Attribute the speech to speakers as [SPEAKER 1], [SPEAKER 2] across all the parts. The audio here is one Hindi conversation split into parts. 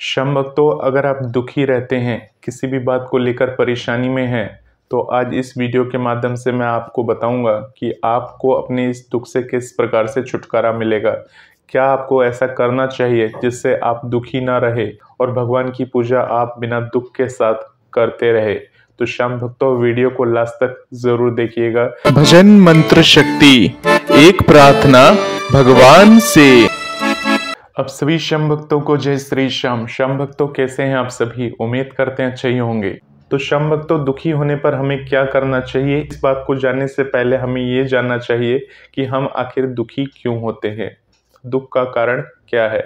[SPEAKER 1] शम भक्तों अगर आप दुखी रहते हैं किसी भी बात को लेकर परेशानी में हैं तो आज इस वीडियो के माध्यम से मैं आपको बताऊंगा कि आपको अपने इस दुख से किस प्रकार से छुटकारा मिलेगा क्या आपको ऐसा करना चाहिए जिससे आप दुखी ना रहे और भगवान की पूजा आप बिना दुख के साथ करते रहे तो श्याम भक्तों वीडियो को लास्ट तक जरूर देखिएगा भजन मंत्र शक्ति एक प्रार्थना भगवान से अब सभी शम भक्तों को जय श्री श्याम शम भक्तों कैसे हैं आप सभी उम्मीद करते हैं अच्छे ही होंगे तो शम भक्तों दुखी होने पर हमें क्या करना चाहिए इस बात को जानने से पहले हमें ये जानना चाहिए कि हम आखिर दुखी क्यों होते हैं दुख का कारण क्या है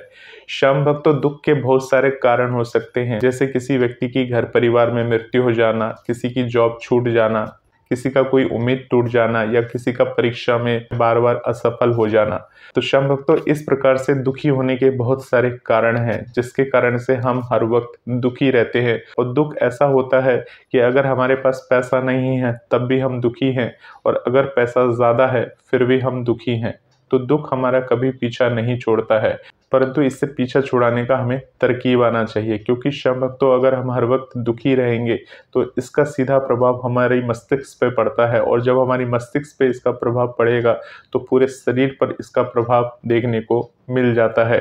[SPEAKER 1] शम भक्तों दुख के बहुत सारे कारण हो सकते हैं जैसे किसी व्यक्ति की घर परिवार में मृत्यु हो जाना किसी की जॉब छूट जाना किसी का कोई उम्मीद टूट जाना या किसी का परीक्षा में बार बार असफल हो जाना तो श्याम भक्तों इस प्रकार से दुखी होने के बहुत सारे कारण हैं जिसके कारण से हम हर वक्त दुखी रहते हैं और दुख ऐसा होता है कि अगर हमारे पास पैसा नहीं है तब भी हम दुखी हैं और अगर पैसा ज़्यादा है फिर भी हम दुखी हैं तो दुख हमारा कभी पीछा नहीं छोड़ता है परंतु इससे पीछा छुड़ाने का हमें तरकीब आना चाहिए क्योंकि शम तो अगर हम हर वक्त दुखी रहेंगे तो इसका सीधा प्रभाव हमारे मस्तिष्क पे पड़ता है और जब हमारी मस्तिष्क पे इसका प्रभाव पड़ेगा तो पूरे शरीर पर इसका प्रभाव देखने को मिल जाता है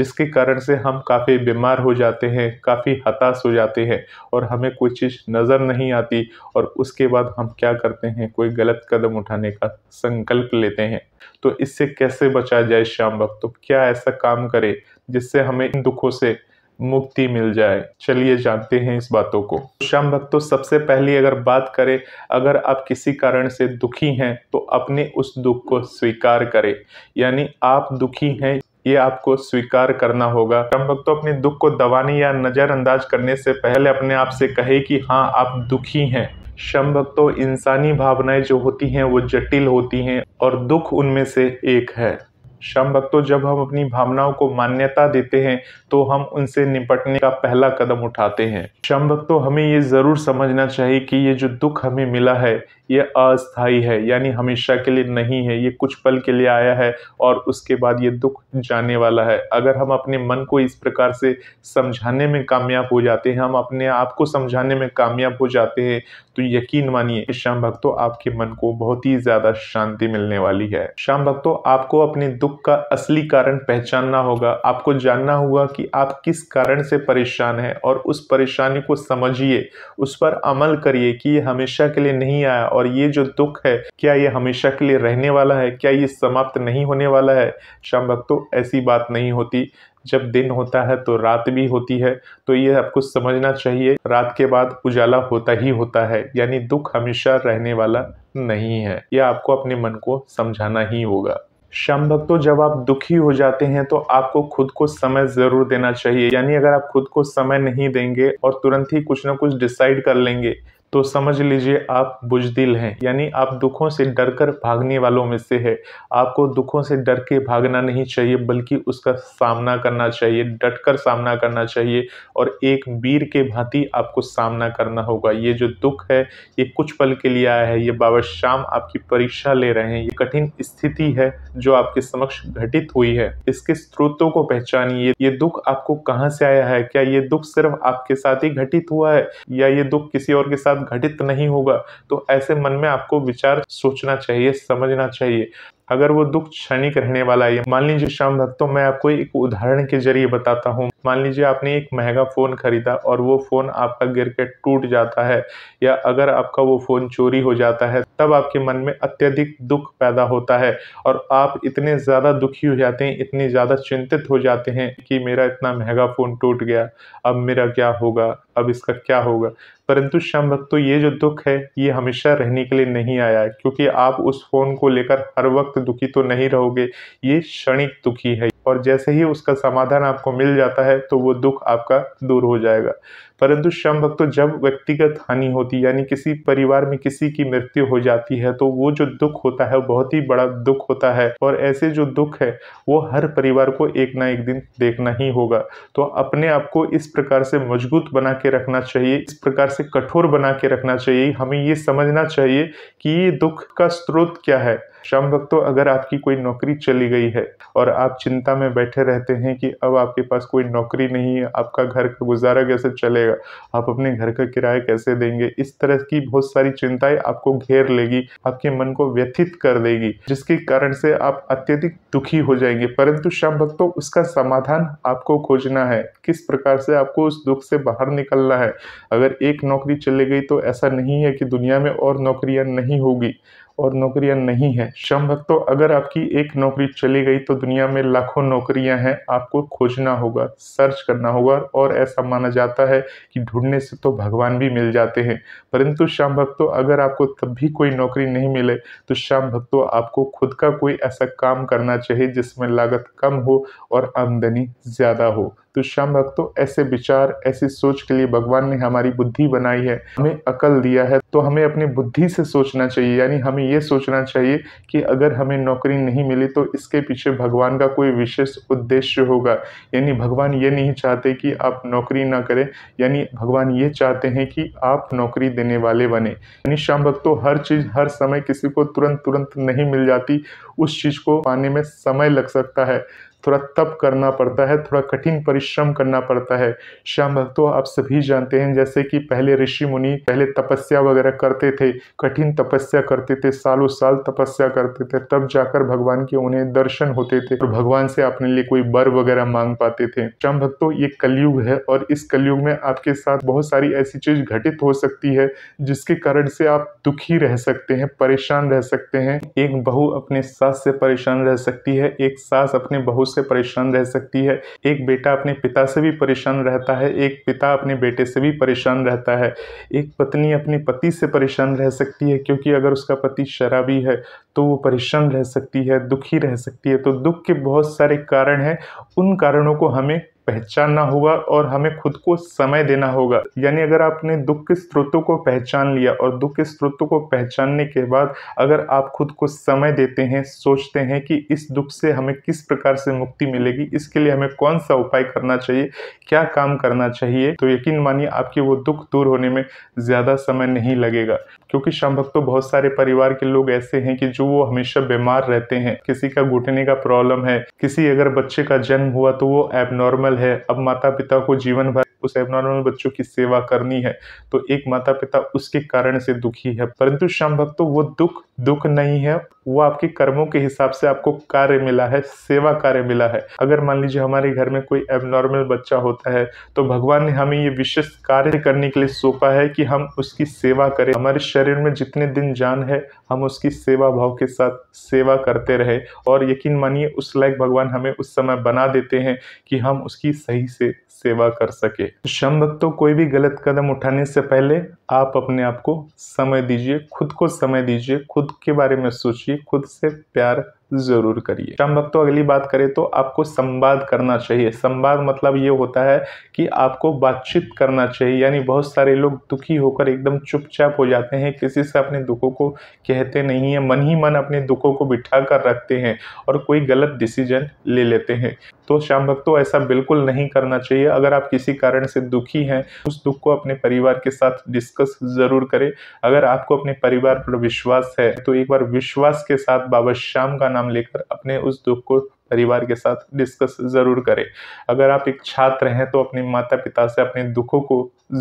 [SPEAKER 1] जिसके कारण से हम काफ़ी बीमार हो जाते हैं काफ़ी हताश हो जाते हैं और हमें कोई चीज़ नज़र नहीं आती और उसके बाद हम क्या करते हैं कोई गलत कदम उठाने का संकल्प लेते हैं तो इससे कैसे बचा जाए श्याम भक्त तो क्या ऐसा काम करे जिससे हमें इन दुखों से मुक्ति मिल जाए चलिए जानते हैं इस बातों को श्याम भक्तों तो सबसे पहली अगर बात करें अगर आप किसी कारण से दुखी हैं तो अपने उस दुख को स्वीकार करें यानी आप दुखी हैं ये आपको स्वीकार करना होगा श्याम तो अपने दुख को दबाने या नज़रअंदाज करने से पहले अपने आप से कहे कि हाँ आप दुखी हैं श्याम भक्तों तो इंसानी भावनाएं जो होती हैं वो जटिल होती हैं और दुख उनमें से एक है श्याम भक्तों जब हम अपनी भावनाओं को मान्यता देते हैं तो हम उनसे निपटने का पहला कदम उठाते हैं श्याम भक्तों हमें ये ज़रूर समझना चाहिए कि ये जो दुख हमें मिला है ये अस्थाई है यानी हमेशा के लिए नहीं है ये कुछ पल के लिए आया है और उसके बाद ये दुख जाने वाला है अगर हम अपने मन को इस प्रकार से समझाने में कामयाब हो जाते हैं हम अपने आप को समझाने में कामयाब हो जाते हैं तो यकीन मानिए श्याम भक्तों आपके मन को बहुत ही ज़्यादा शांति मिलने वाली है श्याम भक्तों आपको अपने दुख दुख का असली कारण पहचानना होगा आपको जानना होगा कि आप किस कारण से परेशान हैं और उस परेशानी को समझिए उस पर अमल करिए कि ये हमेशा के लिए नहीं आया और ये जो दुख है क्या ये हमेशा के लिए रहने वाला है क्या ये समाप्त नहीं होने वाला है शाम भक्तों तो ऐसी बात नहीं होती जब दिन होता है तो रात भी होती है तो ये आपको समझना चाहिए रात के बाद उजाला होता ही होता है यानी दुख हमेशा रहने वाला नहीं है यह आपको अपने मन को समझाना ही होगा श्याम भक्तों तो जब आप दुखी हो जाते हैं तो आपको खुद को समय जरूर देना चाहिए यानी अगर आप खुद को समय नहीं देंगे और तुरंत ही कुछ ना कुछ डिसाइड कर लेंगे तो समझ लीजिए आप बुजदिल हैं यानी आप दुखों से डरकर भागने वालों में से है आपको दुखों से डर के भागना नहीं चाहिए बल्कि उसका सामना करना चाहिए डटकर सामना करना चाहिए और एक वीर के भांति आपको सामना करना होगा ये जो दुख है ये कुछ पल के लिए आया है ये बाबा श्याम आपकी परीक्षा ले रहे हैं ये कठिन स्थिति है जो आपके समक्ष घटित हुई है इसके स्रोतों को पहचानिए ये दुख आपको कहाँ से आया है क्या ये दुख सिर्फ आपके साथ ही घटित हुआ है या ये दुख किसी और के साथ साथ घटित नहीं होगा तो ऐसे मन में आपको विचार सोचना चाहिए समझना चाहिए अगर वो दुख क्षणिक रहने वाला है मान लीजिए श्याम भक्तों तो मैं आपको एक उदाहरण के जरिए बताता हूँ मान लीजिए आपने एक महंगा फ़ोन खरीदा और वो फ़ोन आपका गिर के टूट जाता है या अगर आपका वो फ़ोन चोरी हो जाता है तब आपके मन में अत्यधिक दुख पैदा होता है और आप इतने ज़्यादा दुखी हो जाते हैं इतने ज़्यादा चिंतित हो जाते हैं कि मेरा इतना महंगा फ़ोन टूट गया अब मेरा क्या होगा अब इसका क्या होगा परंतु श्याम भक्तों तो ये जो दुख है ये हमेशा रहने के लिए नहीं आया है क्योंकि आप उस फ़ोन को लेकर हर वक्त दुखी तो नहीं रहोगे ये क्षणिक दुखी है और जैसे ही उसका समाधान आपको मिल जाता है तो वो दुख आपका दूर हो जाएगा परंतु श्रम भक्त जब व्यक्तिगत हानि होती यानी किसी परिवार में किसी की मृत्यु हो जाती है तो वो जो दुख होता है बहुत ही बड़ा दुख होता है और ऐसे जो दुख है वो हर परिवार को एक ना एक दिन देखना ही होगा तो अपने आप को इस प्रकार से मजबूत बना के रखना चाहिए इस प्रकार से कठोर बना के रखना चाहिए हमें ये समझना चाहिए कि ये दुख का स्रोत क्या है शाम भक्तों अगर आपकी कोई नौकरी चली गई है और आप चिंता में बैठे रहते हैं कि अब आपके पास कोई नौकरी नहीं है आपका घर का गुजारा कैसे चलेगा आप अपने घर का किराया कैसे देंगे इस तरह की बहुत सारी चिंताएं आपको घेर लेगी आपके मन को व्यथित कर देगी जिसके कारण से आप अत्यधिक दुखी हो जाएंगे परंतु शाम भक्तों उसका समाधान आपको खोजना है किस प्रकार से आपको उस दुख से बाहर निकलना है अगर एक नौकरी चले गई तो ऐसा नहीं है कि दुनिया में और नौकरियां नहीं होगी और नौकरियां नहीं है श्याम भक्तों अगर आपकी एक नौकरी चली गई तो दुनिया में लाखों नौकरियां हैं आपको खोजना होगा सर्च करना होगा और ऐसा माना जाता है कि ढूंढने से तो भगवान भी मिल जाते हैं परंतु श्याम भक्तों अगर आपको तब भी कोई नौकरी नहीं मिले तो श्याम भक्तों आपको खुद का कोई ऐसा काम करना चाहिए जिसमें लागत कम हो और आमदनी ज़्यादा हो तो श्याम भक्तों ऐसे विचार ऐसी सोच के लिए भगवान ने हमारी बुद्धि बनाई है हमें अकल दिया है तो हमें अपनी बुद्धि से सोचना चाहिए यानी हमें ये सोचना चाहिए कि अगर हमें नौकरी नहीं मिली तो इसके पीछे भगवान का कोई विशेष उद्देश्य होगा यानी भगवान ये नहीं चाहते कि आप नौकरी ना करें यानी भगवान ये चाहते हैं कि आप नौकरी देने वाले बने यानी श्याम भक्तों हर चीज़ हर समय किसी को तुरंत तुरंत नहीं मिल जाती उस चीज़ को पाने में समय लग सकता है थोड़ा तप करना पड़ता है थोड़ा कठिन परिश्रम करना पड़ता है श्याम भक्तों तो आप सभी जानते हैं जैसे कि पहले ऋषि मुनि पहले तपस्या वगैरह करते थे कठिन तपस्या करते थे सालों साल तपस्या करते थे तब जाकर भगवान के उन्हें दर्शन होते थे और भगवान से अपने लिए कोई बर वगैरह मांग पाते थे श्याम भक्तों तो ये कलयुग है और इस कलयुग में आपके साथ बहुत सारी ऐसी चीज घटित हो सकती है जिसके कारण से आप दुखी रह सकते हैं परेशान रह सकते हैं एक बहू अपने सास से परेशान रह सकती है एक सास अपने बहू से परेशान रह सकती है एक बेटा अपने पिता से भी परेशान रहता है एक पिता अपने बेटे से भी परेशान रहता है एक पत्नी अपने पति से परेशान रह सकती है क्योंकि अगर उसका पति शराबी है तो वो परेशान रह सकती है दुखी रह सकती है तो दुख के बहुत सारे कारण हैं उन कारणों को हमें पहचानना होगा और हमें खुद को समय देना होगा यानी अगर आपने दुख के स्रोतों को पहचान लिया और दुख के स्रोतों को पहचानने के बाद अगर आप खुद को समय देते हैं सोचते हैं कि इस दुख से हमें किस प्रकार से मुक्ति मिलेगी इसके लिए हमें कौन सा उपाय करना चाहिए क्या काम करना चाहिए तो यकीन मानिए आपके वो दुख दूर होने में ज़्यादा समय नहीं लगेगा क्योंकि श्याम भक्तों तो बहुत सारे परिवार के लोग ऐसे हैं कि जो वो हमेशा बीमार रहते हैं किसी का घुटने का प्रॉब्लम है किसी अगर बच्चे का जन्म हुआ तो वो एबनॉर्मल है अब माता पिता को जीवन भर उस एबनॉर्मल बच्चों की सेवा करनी है तो एक माता पिता उसके कारण से दुखी है परंतु श्याम भक्तों तो वो दुख दुख नहीं है वो आपके कर्मों के हिसाब से आपको कार्य मिला है सेवा कार्य मिला है अगर मान लीजिए हमारे घर में कोई एबनॉर्मल बच्चा होता है तो भगवान ने हमें ये विशेष कार्य करने के लिए सौंपा है कि हम उसकी सेवा करें हमारे शरीर में जितने दिन जान है हम उसकी सेवा भाव के साथ सेवा करते रहे और यकीन मानिए उस लायक भगवान हमें उस समय बना देते हैं कि हम उसकी सही से सेवा कर सके शम भक्तों कोई भी गलत कदम उठाने से पहले आप अपने आप को समय दीजिए खुद को समय दीजिए खुद खुद के बारे में सोचिए खुद से प्यार ज़रूर करिए शाम भक्तों तो अगली बात करें तो आपको संवाद करना चाहिए संवाद मतलब ये होता है कि आपको बातचीत करना चाहिए यानी बहुत सारे लोग दुखी होकर एकदम चुपचाप हो जाते हैं किसी से अपने दुखों को कहते नहीं है मन ही मन अपने दुखों को बिठा कर रखते हैं और कोई गलत डिसीजन ले लेते हैं तो श्याम भक्तों तो ऐसा बिल्कुल नहीं करना चाहिए अगर आप किसी कारण से दुखी हैं उस दुख को अपने परिवार के साथ डिस्कस ज़रूर करें अगर आपको अपने परिवार पर विश्वास है तो एक बार विश्वास के साथ बाबा श्याम का नाम लेकर अपने उस दुख को परिवार के साथ डिस्कस ज़रूर करें अगर आप एक छात्र हैं तो अपने माता पिता से अपने दुखों को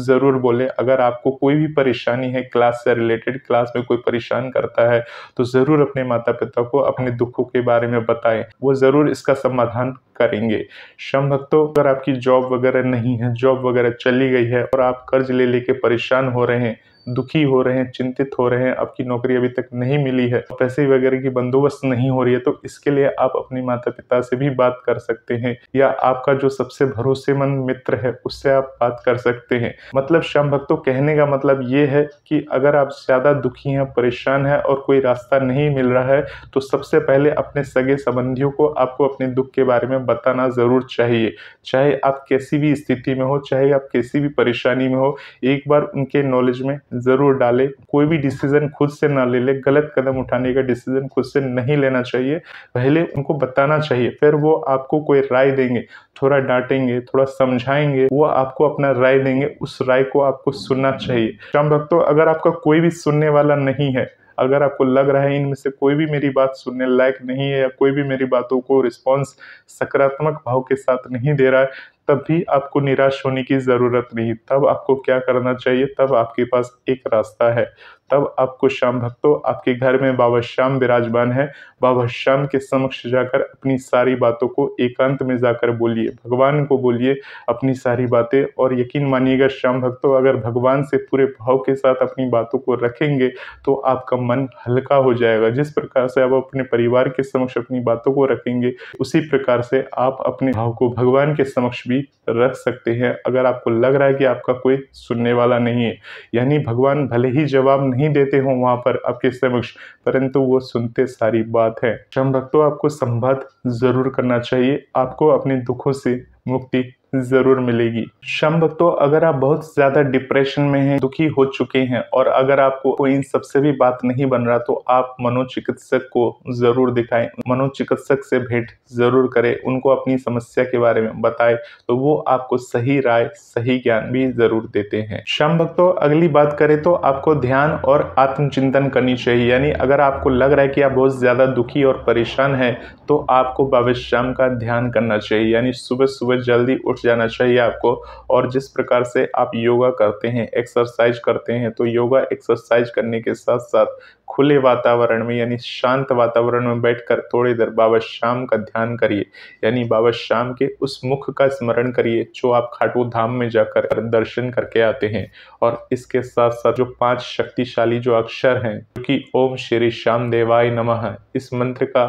[SPEAKER 1] ज़रूर बोलें अगर आपको कोई भी परेशानी है क्लास से रिलेटेड क्लास में कोई परेशान करता है तो ज़रूर अपने माता पिता को अपने दुखों के बारे में बताएं वो ज़रूर इसका समाधान करेंगे श्रम भक्तों अगर आपकी जॉब वगैरह नहीं है जॉब वगैरह चली गई है और आप कर्ज ले लेके परेशान हो रहे हैं दुखी हो रहे हैं चिंतित हो रहे हैं आपकी नौकरी अभी तक नहीं मिली है पैसे वगैरह की बंदोबस्त नहीं हो रही है तो इसके लिए आप अपने माता पिता से भी बात कर सकते हैं या आपका जो सबसे भरोसेमंद मित्र है उससे आप बात कर सकते हैं मतलब श्याम भक्तों तो कहने का मतलब ये है कि अगर आप ज़्यादा दुखी हैं परेशान है और कोई रास्ता नहीं मिल रहा है तो सबसे पहले अपने सगे संबंधियों को आपको अपने दुख के बारे में बताना ज़रूर चाहिए चाहे आप कैसी भी स्थिति में हो चाहे आप कैसी भी परेशानी में हो एक बार उनके नॉलेज में ज़रूर डालें कोई भी डिसीज़न खुद से ना ले ले गलत कदम उठाने का डिसीज़न खुद से नहीं लेना चाहिए पहले उनको बताना चाहिए फिर वो आपको कोई राय देंगे थोड़ा डांटेंगे थोड़ा समझाएंगे वो आपको अपना राय देंगे उस राय को आपको सुनना चाहिए श्याम भक्तों अगर आपका कोई भी सुनने वाला नहीं है अगर आपको लग रहा है इनमें से कोई भी मेरी बात सुनने लायक नहीं है या कोई भी मेरी बातों को रिस्पॉन्स सकारात्मक भाव के साथ नहीं दे रहा है तब भी आपको निराश होने की ज़रूरत नहीं तब आपको क्या करना चाहिए तब आपके पास एक रास्ता है तब आपको श्याम भक्तों आपके घर में बाबा श्याम विराजमान है बाबा श्याम के समक्ष जाकर अपनी सारी बातों को एकांत में जाकर बोलिए भगवान को बोलिए अपनी सारी बातें और यकीन मानिएगा श्याम भक्तों अगर भगवान से पूरे भाव के साथ अपनी बातों को रखेंगे तो आपका मन हल्का हो जाएगा जिस प्रकार से आप अपने परिवार के समक्ष अपनी बातों को रखेंगे उसी प्रकार से आप अपने भाव को भगवान के समक्ष भी भी रख सकते हैं अगर आपको लग रहा है कि आपका कोई सुनने वाला नहीं है यानी भगवान भले ही जवाब नहीं देते हों वहाँ पर आपके समक्ष परंतु वो सुनते सारी बात है श्रम भक्तों आपको संवाद जरूर करना चाहिए आपको अपने दुखों से मुक्ति ज़रूर मिलेगी श्याम भक्तों अगर आप बहुत ज़्यादा डिप्रेशन में हैं दुखी हो चुके हैं और अगर आपको कोई इन सबसे भी बात नहीं बन रहा तो आप मनोचिकित्सक को ज़रूर दिखाएं मनोचिकित्सक से भेंट ज़रूर करें उनको अपनी समस्या के बारे में बताएं तो वो आपको सही राय सही ज्ञान भी ज़रूर देते हैं श्याम भक्तों अगली बात करें तो आपको ध्यान और आत्मचिंतन करनी चाहिए यानी अगर आपको लग रहा है कि आप बहुत ज़्यादा दुखी और परेशान है तो आपको बाबा श्याम का ध्यान करना चाहिए यानी सुबह सुबह जल्दी उठ सोच जाना चाहिए आपको और जिस प्रकार से आप योगा करते हैं एक्सरसाइज करते हैं तो योगा एक्सरसाइज करने के साथ साथ खुले वातावरण में यानी शांत वातावरण में बैठकर थोड़ी देर बाबा श्याम का ध्यान करिए यानी बाबा श्याम के उस मुख का स्मरण करिए जो आप खाटू धाम में जाकर दर्शन करके आते हैं और इसके साथ साथ जो पांच शक्तिशाली जो अक्षर हैं जो कि ओम श्री श्याम देवाय नमः इस मंत्र का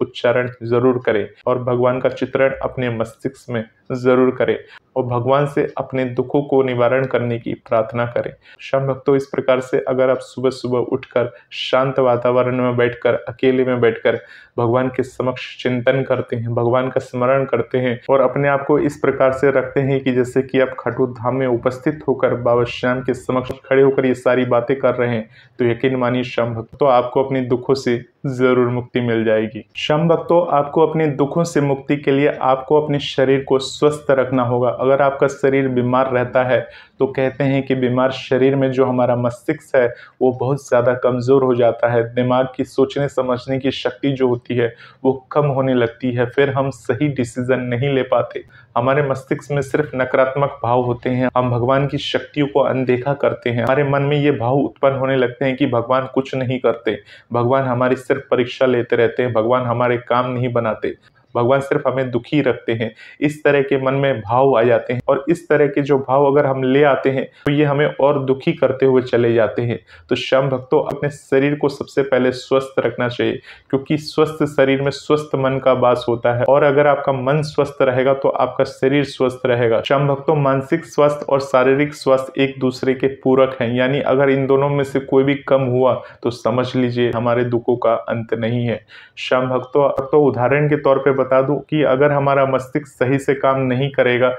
[SPEAKER 1] उच्चारण जरूर करें और भगवान का चित्रण अपने मस्तिष्क में जरूर करें और भगवान से अपने दुखों को निवारण करने की प्रार्थना करें शाम भक्तों इस प्रकार से अगर आप सुबह सुबह उठकर शांत वातावरण में बैठकर अकेले में बैठकर भगवान के समक्ष चिंतन करते हैं भगवान का स्मरण करते हैं और अपने आप को इस प्रकार से रखते हैं कि जैसे कि आप खटू धाम में उपस्थित होकर बाबा श्याम के समक्ष खड़े होकर ये सारी बातें कर रहे हैं तो यकीन मानिए श्याम भक्तों तो आपको अपने दुखों से जरूर मुक्ति मिल जाएगी श्याम भक्तों आपको अपने दुखों से मुक्ति के लिए आपको अपने शरीर को स्वस्थ रखना होगा अगर आपका शरीर बीमार रहता है तो कहते हैं कि बीमार शरीर में जो हमारा मस्तिष्क है वो बहुत ज़्यादा कमज़ोर हो जाता है दिमाग की सोचने समझने की शक्ति जो होती है वो कम होने लगती है फिर हम सही डिसीज़न नहीं ले पाते हमारे मस्तिष्क में सिर्फ नकारात्मक भाव होते हैं हम भगवान की शक्तियों को अनदेखा करते हैं हमारे मन में ये भाव उत्पन्न होने लगते हैं कि भगवान कुछ नहीं करते भगवान हमारी सिर्फ परीक्षा लेते रहते हैं भगवान हमारे काम नहीं बनाते भगवान सिर्फ हमें दुखी रखते हैं इस तरह के मन में भाव आ जाते हैं और इस तरह के जो भाव अगर हम ले आते हैं तो ये हमें और दुखी करते हुए चले जाते हैं तो श्याम भक्तों अपने शरीर को सबसे पहले स्वस्थ रखना चाहिए क्योंकि स्वस्थ शरीर में स्वस्थ मन का वास होता है और अगर आपका मन स्वस्थ रहेगा तो आपका शरीर स्वस्थ रहेगा श्याम भक्तों मानसिक स्वास्थ्य और शारीरिक स्वास्थ्य एक दूसरे के पूरक हैं यानी अगर इन दोनों में से कोई भी कम हुआ तो समझ लीजिए हमारे दुखों का अंत नहीं है श्याम भक्तों तो उदाहरण के तौर पर बता दूं कि अगर हमारा मस्तिष्क सही से काम नहीं करेगा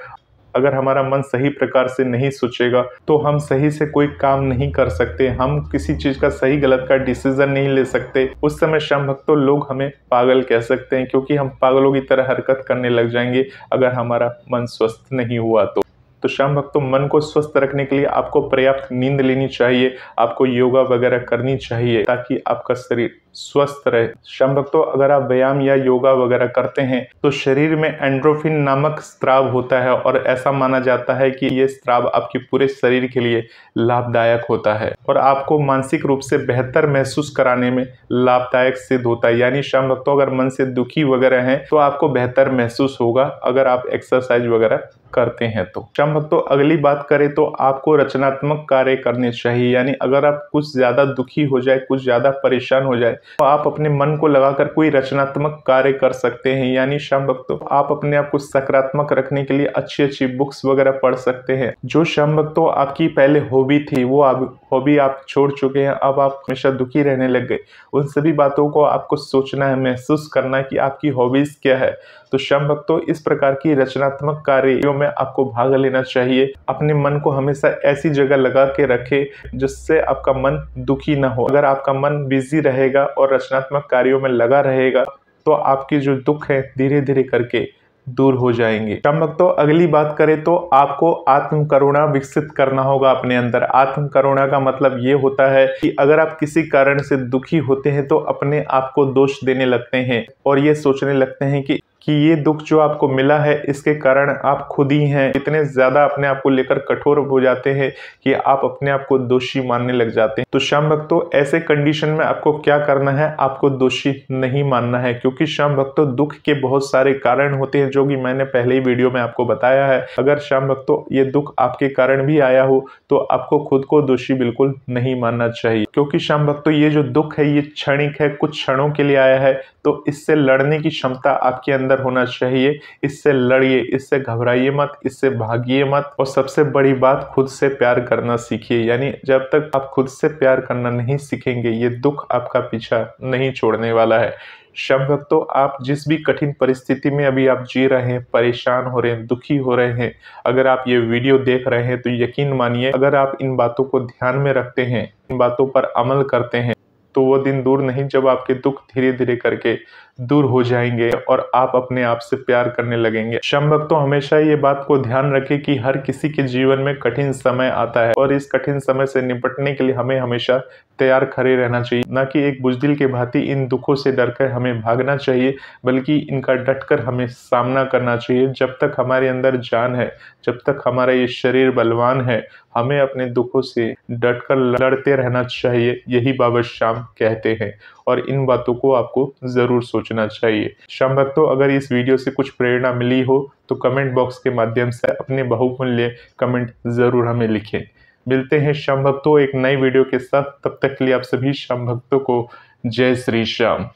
[SPEAKER 1] अगर हमारा मन सही प्रकार से नहीं सोचेगा तो हम सही से कोई काम नहीं कर सकते हम किसी चीज़ का सही गलत का डिसीजन नहीं ले सकते उस समय श्रम भक्तों तो लोग हमें पागल कह सकते हैं क्योंकि हम पागलों की तरह हरकत करने लग जाएंगे अगर हमारा मन स्वस्थ नहीं हुआ तो तो श्याम भक्तों तो मन को स्वस्थ रखने के लिए आपको पर्याप्त नींद लेनी चाहिए आपको योगा वगैरह करनी चाहिए ताकि आपका शरीर स्वस्थ रहे श्याम भक्तों तो अगर आप व्यायाम या योगा वगैरह करते हैं तो शरीर में एंड्रोफिन नामक स्त्राव होता है और ऐसा माना जाता है कि ये स्त्राव आपके पूरे शरीर के लिए लाभदायक होता है और आपको मानसिक रूप से बेहतर महसूस कराने में लाभदायक सिद्ध होता है यानी श्याम भक्तों तो अगर मन से दुखी वगैरह हैं तो आपको बेहतर महसूस होगा अगर आप एक्सरसाइज वगैरह करते हैं तो श्याम भक्तों अगली बात करें तो आपको रचनात्मक कार्य करने चाहिए यानी अगर आप कुछ ज़्यादा दुखी हो जाए कुछ ज़्यादा परेशान हो जाए तो आप अपने मन को लगाकर कोई रचनात्मक कार्य कर सकते हैं यानी शाम भक्तों आप अपने आप को सकारात्मक रखने के लिए अच्छी अच्छी बुक्स वगैरह पढ़ सकते हैं जो श्याम भक्तों आपकी पहले हॉबी थी वो आप हॉबी आप छोड़ चुके हैं अब आप हमेशा दुखी रहने लग गए उन सभी बातों को आपको सोचना है महसूस करना है कि आपकी हॉबीज़ क्या है तो श्याम भक्तों तो इस प्रकार की रचनात्मक कार्यों में आपको भाग लेना चाहिए अपने मन को हमेशा ऐसी जगह लगा के रखे जिससे आपका मन दुखी ना हो अगर आपका मन बिजी रहेगा और रचनात्मक कार्यों में लगा रहेगा तो आपकी जो दुख है धीरे धीरे करके दूर हो जाएंगे श्याम भक्तों तो अगली बात करें तो आपको आत्म करुणा विकसित करना होगा अपने अंदर आत्म करुणा का मतलब ये होता है कि अगर आप किसी कारण से दुखी होते हैं तो अपने आप को दोष देने लगते हैं और ये सोचने लगते हैं कि कि ये दुख जो आपको मिला है इसके कारण आप खुद ही हैं इतने ज़्यादा अपने आप को लेकर कठोर हो जाते हैं कि आप अपने आप को दोषी मानने लग जाते हैं तो श्याम भक्तों ऐसे कंडीशन में आपको क्या करना है आपको दोषी नहीं मानना है क्योंकि श्याम भक्तों दुख के बहुत सारे कारण होते हैं जो कि मैंने पहले ही वीडियो में आपको बताया है अगर श्याम भक्तों ये दुख आपके कारण भी आया हो तो आपको खुद को दोषी बिल्कुल नहीं मानना चाहिए क्योंकि श्याम भक्तों ये जो दुख है ये क्षणिक है कुछ क्षणों के लिए आया है तो इससे लड़ने की क्षमता आपके अंदर होना चाहिए इससे लड़िए इससे घबराइए मत इससे भागिए मत और सबसे बड़ी बात खुद से प्यार करना सीखिए यानी जब तक आप खुद से प्यार करना नहीं सीखेंगे ये दुख आपका पीछा नहीं छोड़ने वाला है शब भक्तों आप जिस भी कठिन परिस्थिति में अभी आप जी रहे हैं परेशान हो रहे हैं दुखी हो रहे हैं अगर आप ये वीडियो देख रहे हैं तो यकीन मानिए अगर आप इन बातों को ध्यान में रखते हैं इन बातों पर अमल करते हैं तो वह दिन दूर नहीं जब आपके दुख धीरे धीरे करके दूर हो जाएंगे और आप अपने आप से प्यार करने लगेंगे श्याम भक्तों तो हमेशा ये बात को ध्यान रखें कि हर किसी के जीवन में कठिन समय आता है और इस कठिन समय से निपटने के लिए हमें हमेशा तैयार खड़े रहना चाहिए न कि एक बुजदिल के भांति इन दुखों से डरकर हमें भागना चाहिए बल्कि इनका डटकर हमें सामना करना चाहिए जब तक हमारे अंदर जान है जब तक हमारा ये शरीर बलवान है हमें अपने दुखों से डटकर लड़ते रहना चाहिए यही बाबा श्याम कहते हैं और इन बातों को आपको ज़रूर सोच सोचना चाहिए संभक्तों भक्तों अगर इस वीडियो से कुछ प्रेरणा मिली हो तो कमेंट बॉक्स के माध्यम से अपने बहुमूल्य कमेंट ज़रूर हमें लिखें मिलते हैं संभक्तों भक्तों एक नई वीडियो के साथ तब तक के लिए आप सभी श्रम भक्तों को जय श्री श्याम